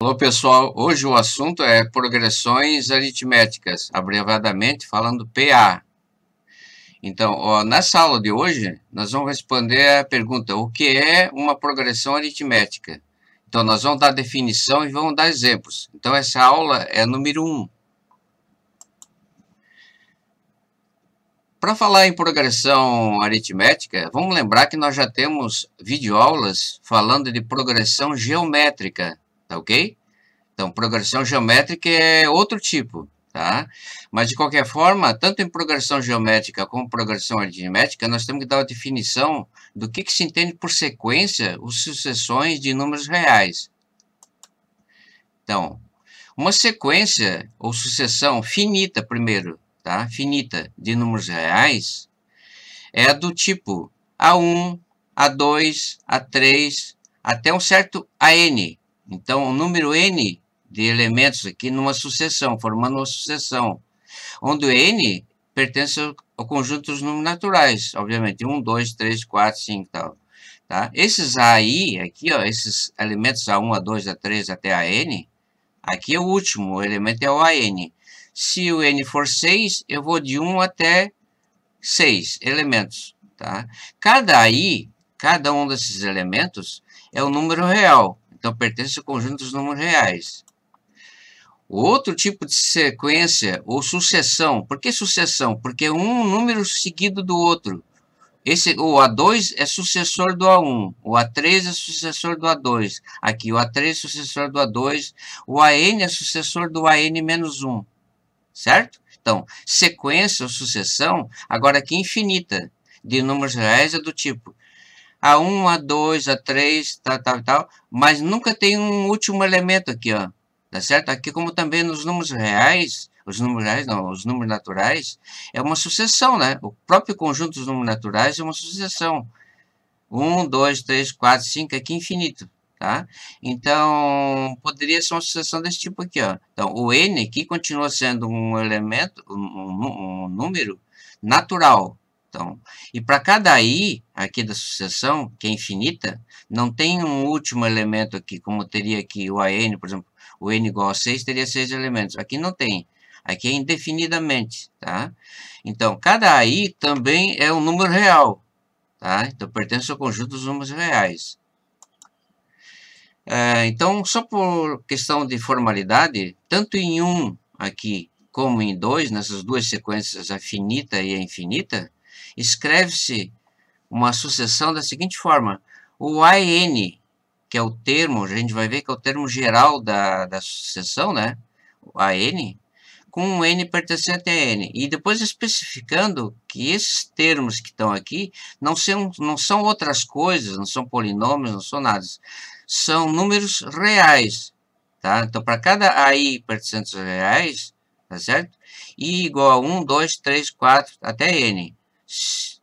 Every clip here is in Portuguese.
Olá pessoal, hoje o assunto é progressões aritméticas, abreviadamente falando PA. Então, ó, aula de hoje, nós vamos responder a pergunta: o que é uma progressão aritmética? Então, nós vamos dar definição e vamos dar exemplos. Então, essa aula é número 1. Um. Para falar em progressão aritmética, vamos lembrar que nós já temos videoaulas falando de progressão geométrica, tá ok? Então, progressão geométrica é outro tipo. Tá? Mas, de qualquer forma, tanto em progressão geométrica como progressão aritmética, nós temos que dar uma definição do que, que se entende por sequência ou sucessões de números reais. Então, uma sequência ou sucessão finita, primeiro, tá? finita de números reais, é a do tipo A1, A2, A3, até um certo AN. Então, o número N de elementos aqui numa sucessão, formando uma sucessão, onde o N pertence ao conjunto dos números naturais, obviamente, 1, 2, 3, 4, 5 e tal. Tá? Esses AI aqui, ó, esses elementos A1, A2, A3 até AN, aqui é o último, o elemento é o AN. Se o N for 6, eu vou de 1 até 6 elementos. Tá? Cada AI, cada um desses elementos, é o número real, então pertence ao conjunto dos números reais. Outro tipo de sequência ou sucessão. Por que sucessão? Porque é um número seguido do outro. Esse, o A2 é sucessor do A1, o A3 é sucessor do A2. Aqui o A3 é sucessor do A2, o AN é sucessor do AN-1. Certo? Então, sequência ou sucessão, agora aqui infinita, de números reais é do tipo A1, A2, A3, tal, tal, tal, mas nunca tem um último elemento aqui, ó tá certo? Aqui, como também nos números reais, os números reais não, os números naturais, é uma sucessão, né? O próprio conjunto dos números naturais é uma sucessão. 1, 2, 3, 4, 5, aqui é infinito, tá? Então, poderia ser uma sucessão desse tipo aqui, ó. Então, o n aqui continua sendo um elemento, um, um, um número natural, então, e para cada i aqui da sucessão, que é infinita, não tem um último elemento aqui, como teria aqui o an, por exemplo, o n igual a 6 teria 6 elementos. Aqui não tem. Aqui é indefinidamente, tá? Então, cada i também é um número real, tá? Então, pertence ao conjunto dos números reais. É, então, só por questão de formalidade, tanto em 1 um aqui como em 2, nessas duas sequências, a finita e a infinita, escreve-se uma sucessão da seguinte forma. O n, que é o termo, a gente vai ver que é o termo geral da, da sucessão, né? A N, com um N pertencente a N. E depois especificando que esses termos que estão aqui não são, não são outras coisas, não são polinômios, não são nada. São números reais. Tá? Então, para cada AI pertencentes reais, tá certo? I igual a 1, 2, 3, 4, até N.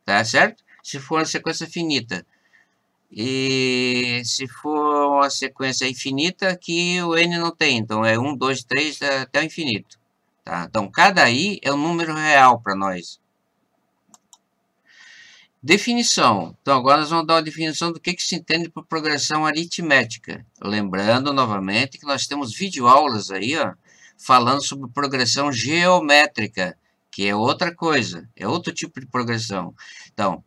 Tá certo? Se for uma sequência finita. E se for uma sequência infinita, que o n não tem. Então, é 1, 2, 3 até o infinito. Tá? Então, cada i é um número real para nós. Definição. Então, agora nós vamos dar uma definição do que, que se entende por progressão aritmética. Lembrando, novamente, que nós temos videoaulas aí, ó, falando sobre progressão geométrica, que é outra coisa, é outro tipo de progressão. Então,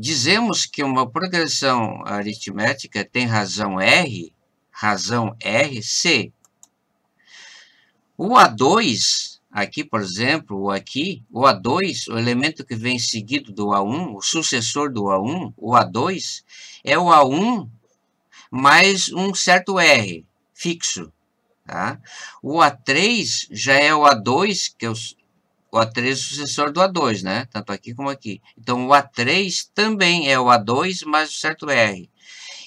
Dizemos que uma progressão aritmética tem razão R, razão R, se o A2, aqui por exemplo, ou aqui, o A2, o elemento que vem seguido do A1, o sucessor do A1, o A2, é o A1 mais um certo R fixo. Tá? O A3 já é o A2, que é o o A3 é sucessor do A2, né? Tanto aqui como aqui. Então, o A3 também é o A2 mais o certo R.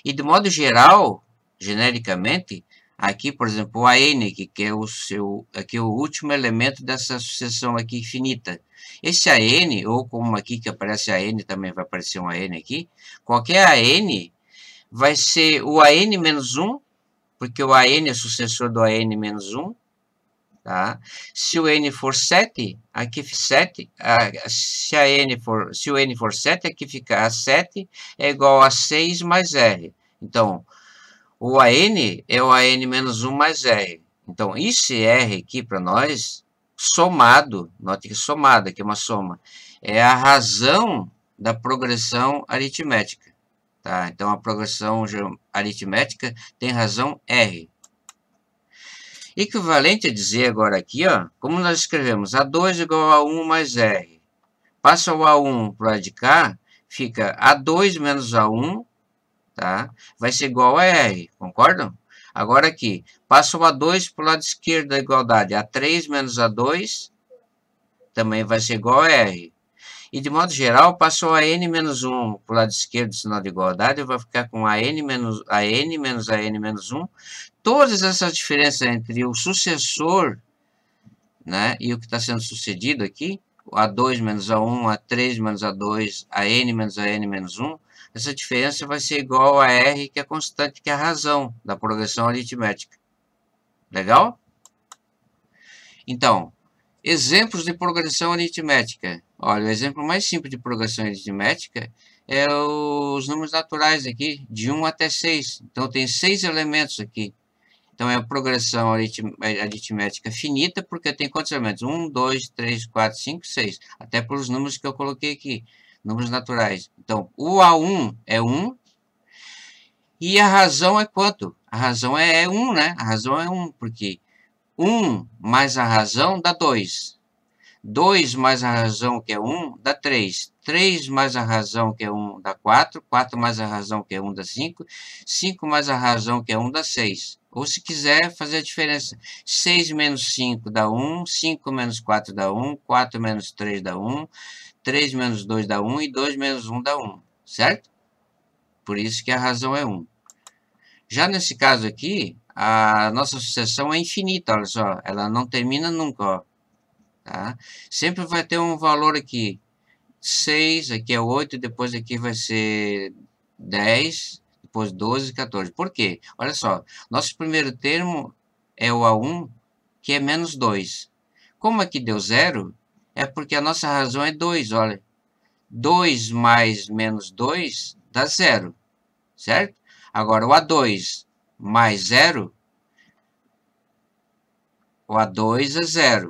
E de modo geral, genericamente, aqui, por exemplo, o AN, que é o seu, aqui é o último elemento dessa sucessão aqui finita. Esse AN, ou como aqui que aparece AN, também vai aparecer um AN aqui, qualquer AN vai ser o AN menos 1, porque o AN é sucessor do AN menos 1, Tá? Se o n for 7, aqui 7, se, a n for, se o n for 7, aqui fica a 7 é igual a 6 mais r. Então, o AN é o AN menos 1 mais R. Então, esse R aqui para nós, somado, note que somado, aqui é uma soma, é a razão da progressão aritmética. Tá? Então, a progressão aritmética tem razão R. Equivalente a dizer agora aqui, ó, como nós escrevemos A2 igual a 1 mais R. Passa o A1 para o lado de cá, fica A2 menos A1, tá? vai ser igual a R, concordam? Agora aqui, passa o A2 para o lado esquerdo da igualdade. A3 menos A2 também vai ser igual a R. E de modo geral, passou a n menos 1 para o lado esquerdo do sinal de igualdade, vai ficar com AN menos AN menos a menos 1 todas essas diferenças entre o sucessor né, e o que está sendo sucedido aqui, o A2 menos A1, A3 menos A2, AN menos AN menos 1, essa diferença vai ser igual a R, que é constante, que é a razão da progressão aritmética. Legal? Então, exemplos de progressão aritmética. Olha, o exemplo mais simples de progressão aritmética é os números naturais aqui, de 1 até 6. Então, tem 6 elementos aqui. Então, é a progressão aritmética finita, porque eu tenho quantos elementos? 1, 2, 3, 4, 5, 6. Até pelos números que eu coloquei aqui, números naturais. Então, o A1 é 1. E a razão é quanto? A razão é 1, é né? A razão é 1, porque 1 mais a razão dá 2. 2. 2 mais a razão que é 1 dá 3. 3 mais a razão que é 1 dá 4. 4 mais a razão que é 1 dá 5. 5 mais a razão que é 1 dá 6. Ou se quiser fazer a diferença, 6 menos 5 dá 1, 5 menos 4 dá 1, 4 menos 3 dá 1, 3 menos 2 dá 1 e 2 menos 1 dá 1, certo? Por isso que a razão é 1. Já nesse caso aqui, a nossa sucessão é infinita, olha só, ela não termina nunca, ó. Tá? Sempre vai ter um valor aqui. 6, aqui é 8, depois aqui vai ser 10, depois 12, 14. Por quê? Olha só, nosso primeiro termo é o A1, que é menos 2. Como aqui deu zero, é porque a nossa razão é 2, olha. 2 mais menos 2 dá zero, certo? Agora, o A2 mais zero, o A2 é zero.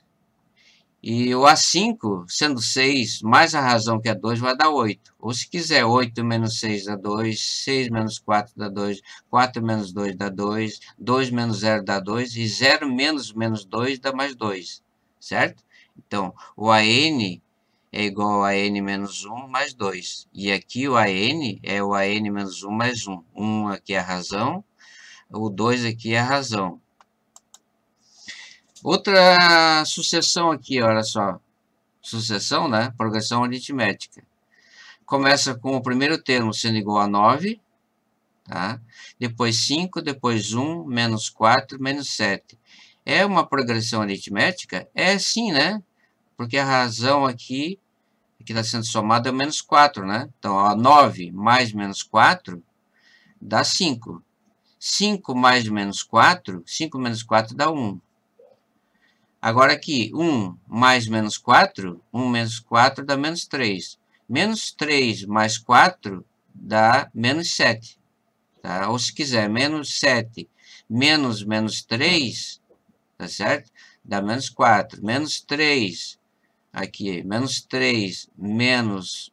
E o A5, sendo 6, mais a razão que é 2, vai dar 8. Ou se quiser, 8 menos 6 dá 2, 6 menos 4 dá 2, 4 menos 2 dá 2, 2 menos 0 dá 2, e 0 menos menos 2 dá mais 2, certo? Então, o AN é igual a AN menos 1 mais 2. E aqui o AN é o AN menos 1 mais 1. 1 aqui é a razão, o 2 aqui é a razão. Outra sucessão aqui, olha só. Sucessão, né? Progressão aritmética. Começa com o primeiro termo sendo igual a 9, tá? depois 5, depois 1, menos 4, menos 7. É uma progressão aritmética? É sim, né? Porque a razão aqui, que está sendo somada, é o menos 4, né? Então, ó, 9 mais menos 4 dá 5. 5 mais menos 4, 5 menos 4 dá 1. Agora aqui, 1 mais menos 4, 1 menos 4 dá menos 3. Menos 3 mais 4 dá menos 7. Tá? Ou se quiser, menos 7 menos menos 3, tá certo? Dá menos 4. Menos 3, aqui, menos 3 menos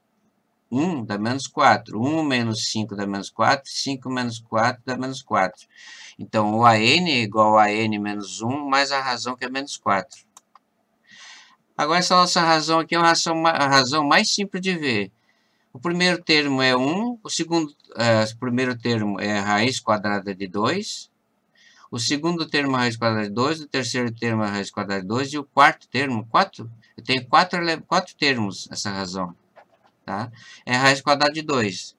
1 dá menos 4. 1 menos 5 dá menos 4. 5 menos 4 dá menos 4. Então, o AN é igual a N menos 1 mais a razão que é menos 4. Agora, essa nossa razão aqui é uma razão, mais simples de ver. O primeiro termo é 1, o segundo é, o primeiro termo é a raiz quadrada de 2, o segundo termo é a raiz quadrada de 2, o terceiro termo é a raiz quadrada de 2 e o quarto termo, 4, eu tenho 4 quatro, quatro termos essa razão. Tá? É a raiz quadrada de 2.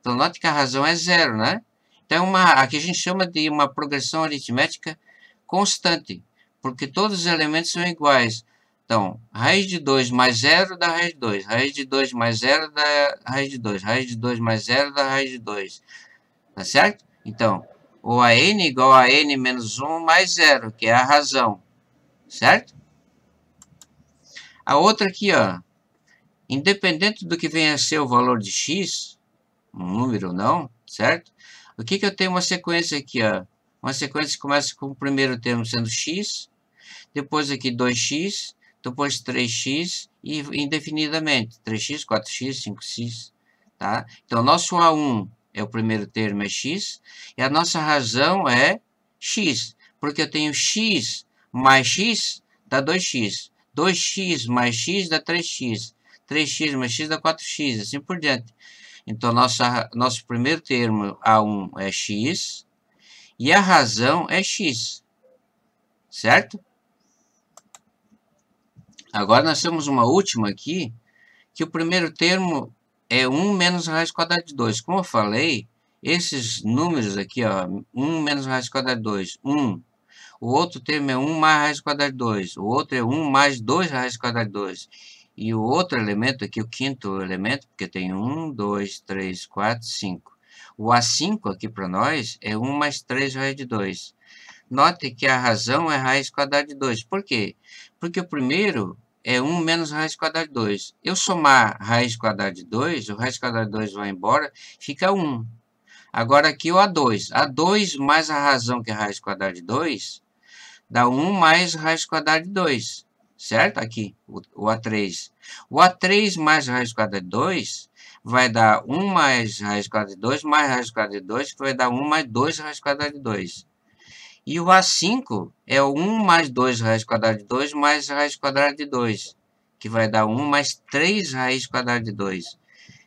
Então, note que a razão é zero, né? Então, é uma, aqui a gente chama de uma progressão aritmética constante, porque todos os elementos são iguais. Então, raiz de 2 mais zero dá raiz de 2, raiz de 2 mais zero dá raiz de 2, raiz de 2 mais zero dá raiz de 2. Tá certo? Então, ou a n igual a n menos 1 mais zero, que é a razão. Certo? A outra aqui, ó, Independente do que venha a ser o valor de x, um número ou não, certo? O que, que eu tenho uma sequência aqui, ó? Uma sequência que começa com o primeiro termo sendo x, depois aqui 2x, depois 3x e indefinidamente, 3x, 4x, 5x, tá? Então, o nosso A1 é o primeiro termo, é x, e a nossa razão é x, porque eu tenho x mais x dá 2x, 2x mais x dá 3x, 3x mais x dá 4x, assim por diante. Então, nossa, nosso primeiro termo A1 é x e a razão é x, certo? Agora, nós temos uma última aqui, que o primeiro termo é 1 menos raiz quadrada de 2. Como eu falei, esses números aqui, ó, 1 menos raiz quadrada de 2, 1. O outro termo é 1 mais raiz quadrada de 2. O outro é 1 mais 2 raiz quadrada de 2. E o outro elemento aqui, o quinto elemento, porque tem 1, 2, 3, 4, 5. O A5 aqui para nós é 1 mais 3 raiz de 2. Note que a razão é raiz quadrada de 2. Por quê? Porque o primeiro é 1 menos raiz quadrada de 2. Eu somar raiz quadrada de 2, o raiz quadrada de 2 vai embora, fica 1. Agora aqui o A2. A2 mais a razão que é raiz quadrada de 2 dá 1 mais raiz quadrada de 2 certo? Aqui, o, A3. O A3 mais raiz quadrada de 2 vai dar 1 mais raiz quadrada de 2 mais raiz quadrada de 2, que vai dar 1 mais 2 raiz quadrada de 2. E o A5 é 1 mais 2 raiz quadrada de 2 mais raiz quadrada de 2, que vai dar 1 mais 3 raiz quadrada de 2.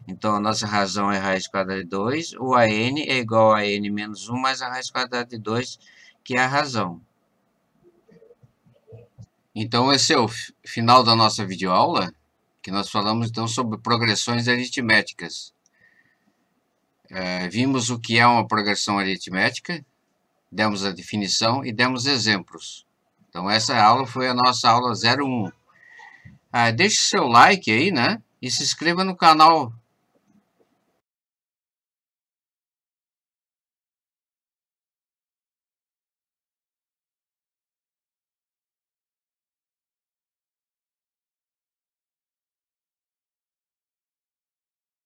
Então, a nossa razão é raiz quadrada de 2, o AN é igual a N menos 1 mais a raiz quadrada de 2, que é a razão. Então esse é o final da nossa videoaula, que nós falamos então sobre progressões aritméticas. É, vimos o que é uma progressão aritmética, demos a definição e demos exemplos. Então essa aula foi a nossa aula 01. Ah, deixe seu like aí, né? E se inscreva no canal